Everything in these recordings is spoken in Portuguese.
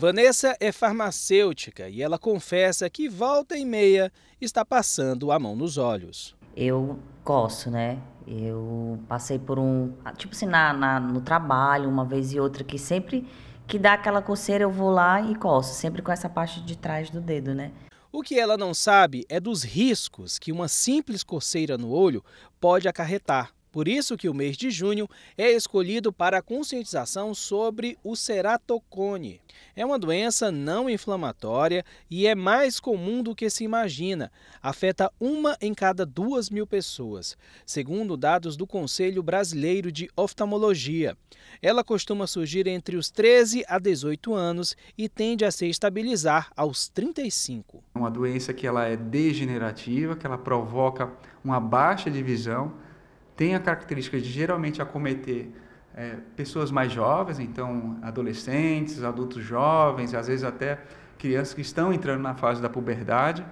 Vanessa é farmacêutica e ela confessa que volta e meia está passando a mão nos olhos. Eu coço, né? Eu passei por um. Tipo assim, na, na, no trabalho, uma vez e outra, que sempre que dá aquela coceira eu vou lá e coço, sempre com essa parte de trás do dedo, né? O que ela não sabe é dos riscos que uma simples coceira no olho pode acarretar. Por isso que o mês de junho é escolhido para a conscientização sobre o ceratocone. É uma doença não inflamatória e é mais comum do que se imagina. Afeta uma em cada duas mil pessoas, segundo dados do Conselho Brasileiro de Oftalmologia. Ela costuma surgir entre os 13 a 18 anos e tende a se estabilizar aos 35. É Uma doença que ela é degenerativa, que ela provoca uma baixa de visão tem a característica de geralmente acometer é, pessoas mais jovens, então adolescentes, adultos jovens, às vezes até crianças que estão entrando na fase da puberdade,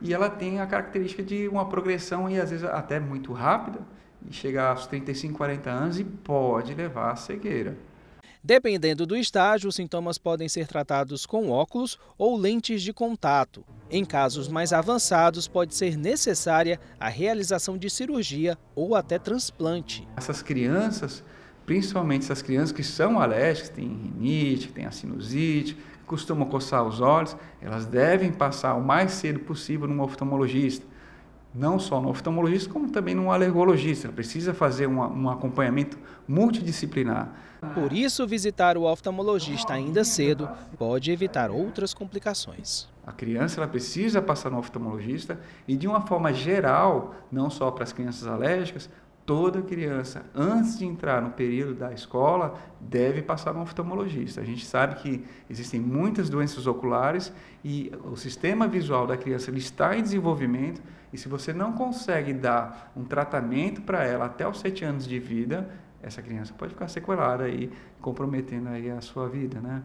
e ela tem a característica de uma progressão e às vezes até muito rápida, e chegar aos 35, 40 anos e pode levar à cegueira. Dependendo do estágio, os sintomas podem ser tratados com óculos ou lentes de contato. Em casos mais avançados, pode ser necessária a realização de cirurgia ou até transplante. Essas crianças, principalmente essas crianças que são alérgicas, que têm rinite, têm a sinusite, costumam coçar os olhos, elas devem passar o mais cedo possível num oftalmologista não só no oftalmologista, como também no alergologista. Precisa fazer um, um acompanhamento multidisciplinar. Por isso, visitar o oftalmologista ainda cedo pode evitar outras complicações. A criança ela precisa passar no oftalmologista e, de uma forma geral, não só para as crianças alérgicas, toda criança, antes de entrar no período da escola, deve passar no oftalmologista. A gente sabe que existem muitas doenças oculares e o sistema visual da criança está em desenvolvimento e se você não consegue dar um tratamento para ela até os sete anos de vida, essa criança pode ficar sequelada e comprometendo aí a sua vida, né?